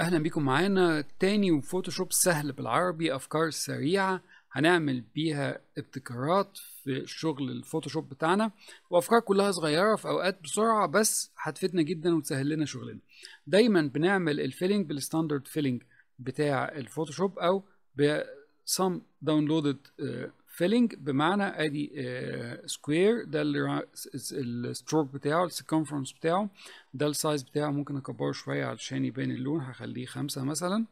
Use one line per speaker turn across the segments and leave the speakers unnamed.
اهلا بيكم معانا تاني وفوتوشوب سهل بالعربي افكار سريعه هنعمل بيها ابتكارات في شغل الفوتوشوب بتاعنا وافكار كلها صغيره في اوقات بسرعه بس هتفيدنا جدا وتسهل لنا شغلنا دايما بنعمل الفيلنج بالستاندرد فيلنج بتاع الفوتوشوب او بسم داونلودد فيلنج بمعنى ادي سكوير آه، ده الستروك بتاعه السيكونفرنس بتاعه ده السايز بتاعه ممكن اكبره شويه علشان يبان اللون هخليه خمسة مثلا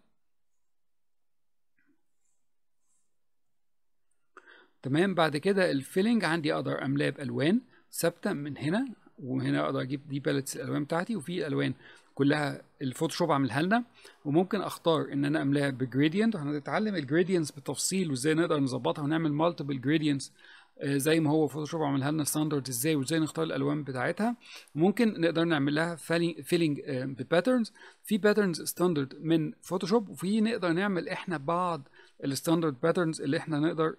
تمام بعد كده الفيلنج عندي اقدر املاه بالوان ثابته من هنا وهنا اقدر اجيب دي باليتس الالوان بتاعتي وفي الوان كلها الفوتوشوب عاملها لنا وممكن اختار ان انا املاها بجريدينت وهنتعلم الجريدينتس بالتفصيل وازاي نقدر نظبطها ونعمل مالتيبل آه، جريدينتس زي ما هو فوتوشوب عملها لنا ستاندرد ازاي وازاي نختار الالوان بتاعتها ممكن نقدر نعمل لها فيلينج بباترنز آه، في باترنز ستاندرد من فوتوشوب وفي نقدر نعمل احنا بعض الستاندرد باترنز اللي احنا نقدر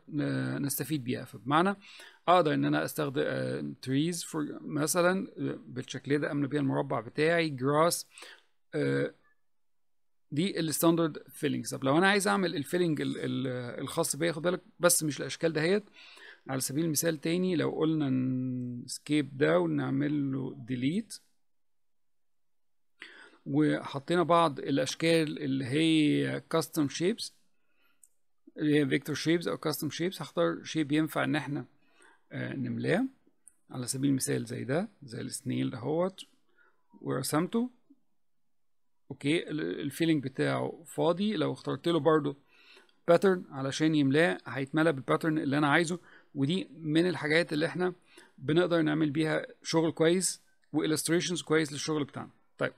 نستفيد بيها فبمعنى اقدر ان انا استخدم تريز آه، uh, مثلا آه، بالشكل ده املى بيها المربع بتاعي جراس آه، دي الستاندرد فيلينج طب لو انا عايز اعمل الفيلينج الخاص بيا خد بالك بس مش الاشكال دهيت على سبيل المثال تاني لو قلنا سكيب ده ونعمل له ديليت وحطينا بعض الاشكال اللي هي كاستم شيبس اللي هي فيكتور شيبس او كاستم شيبس هختار شيب ينفع ان احنا آه، نملاه على سبيل المثال زي ده زي السنيل دهوت ورسمته اوكي الفيلنج بتاعه فاضي لو اخترت له برضه باترن علشان يملاه هيتملى بالباترن اللي انا عايزه ودي من الحاجات اللي احنا بنقدر نعمل بيها شغل كويس والستريشنز كويس للشغل بتاعنا طيب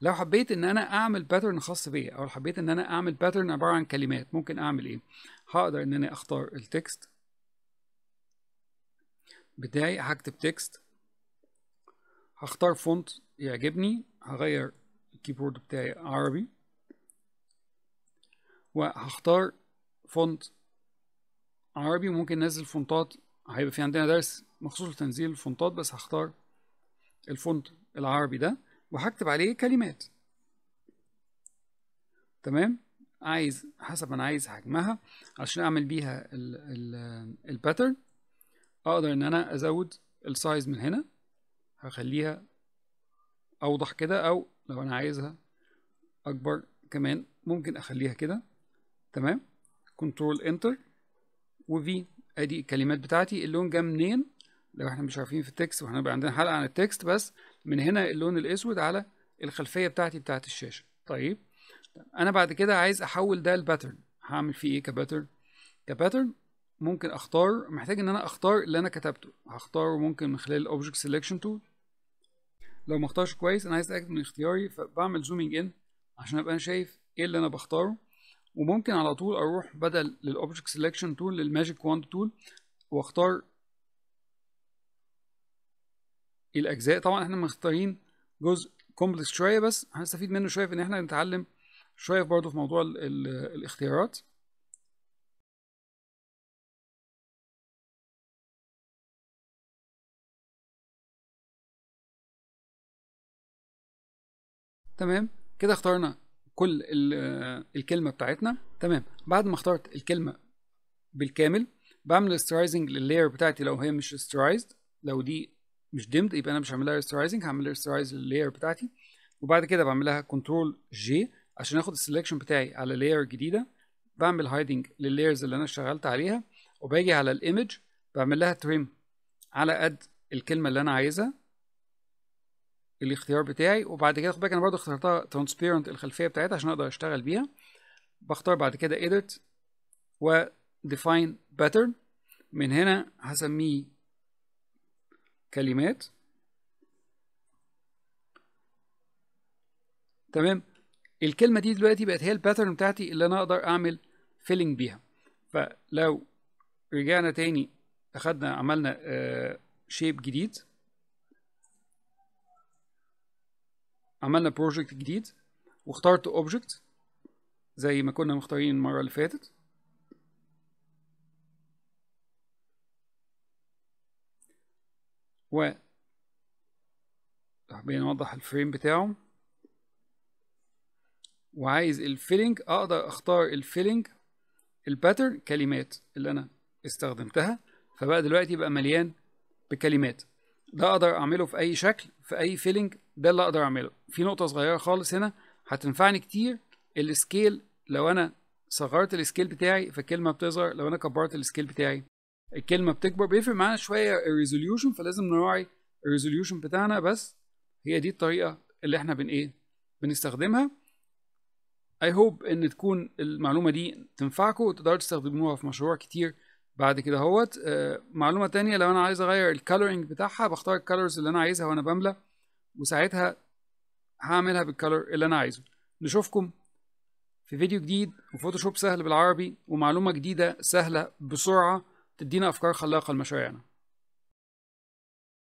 لو حبيت ان انا اعمل باترن خاص بيا او حبيت ان انا اعمل باترن عباره عن كلمات ممكن اعمل ايه هقدر ان انا اختار التكست بتاعي هكتب تكست هختار فونت يعجبني هغير الكيبورد بتاعي عربي وهختار فونت عربي ممكن انزل فونتات هيبقى في عندنا درس مخصوص لتنزيل الفونتات بس هختار الفونت العربي ده وهكتب عليه كلمات تمام عايز حسب ما انا عايز حجمها عشان اعمل بيها الباترن اقدر ان انا ازود السايز من هنا هخليها اوضح كده او لو انا عايزها اكبر كمان ممكن اخليها كده تمام كنترول انتر وفي ادي الكلمات بتاعتي اللون جه منين لو احنا مش عارفين في التكست واحنا بقى عندنا حلقه عن التكست بس من هنا اللون الاسود على الخلفيه بتاعتي بتاعت الشاشه طيب انا بعد كده عايز احول ده لباترن هعمل فيه ايه كباترن كباترن ممكن اختار محتاج ان انا اختار اللي انا كتبته هختاره ممكن من خلال الاوبجكت سيلكشن تول لو ما اختارش كويس انا عايز اتاكد من اختياري فبعمل زومينج ان عشان ابقى انا شايف ايه اللي انا بختاره وممكن على طول اروح بدل للاوبجكت سيلكشن تول للماجيك واند تول واختار الاجزاء طبعا احنا مختارين جزء كومبلكس شويه بس هنستفيد منه شويه في ان احنا نتعلم شويه برضه في موضوع الاختيارات تمام كده اخترنا كل الكلمه بتاعتنا تمام بعد ما اخترت الكلمه بالكامل بعمل سترايزنج لللاير بتاعتي لو هي مش سترايزد لو دي مش ديمد يبقى انا مش هعملها ريسترايزنج هعمل ريسترايز لللاير بتاعتي وبعد كده بعملها كنترول جي عشان اخد السلكشن بتاعي على لاير جديده بعمل هايدنج لللايرز اللي انا اشتغلت عليها وباجي على الايمج بعمل لها تريم على قد الكلمه اللي انا عايزها الاختيار بتاعي وبعد كده خد بالك انا برضو اخترتها ترانسبيرنت الخلفيه بتاعتها عشان اقدر اشتغل بيها بختار بعد كده edit وديفاين باترن pattern من هنا هسميه كلمات تمام الكلمة دي دلوقتي بقت هي الباترن بتاعتي اللي أنا أقدر أعمل فيلنج بيها فلو رجعنا تاني أخدنا عملنا شيب آه، جديد عملنا بروجكت جديد واخترت اوبجكت زي ما كنا مختارين المرة اللي فاتت و حابين نوضح الفريم بتاعه وعايز الفيلنج اقدر اختار الفيلنج الباترن كلمات اللي انا استخدمتها فبقى دلوقتي بقى مليان بكلمات ده اقدر اعمله في اي شكل في اي فيلنج ده اللي اقدر اعمله في نقطه صغيره خالص هنا هتنفعني كتير السكيل لو انا صغرت السكيل بتاعي فالكلمه بتظهر لو انا كبرت السكيل بتاعي الكلمه بتكبر بيفرق معانا شويه الريزوليوشن فلازم نراعي الريزوليوشن بتاعنا بس هي دي الطريقه اللي احنا بن ايه بنستخدمها اي هوب ان تكون المعلومه دي تنفعكم وتقدروا تستخدموها في مشروع كتير بعد كده اهوت آه معلومه تانية لو انا عايز اغير الكالرنج بتاعها بختار الكالرز اللي انا عايزها وانا بملى وساعتها هعملها بالكالر اللي انا عايزه نشوفكم في فيديو جديد وفوتوشوب سهل بالعربي ومعلومه جديده سهله بسرعه تدينا افكار خلاقه لمشاريعنا يعني.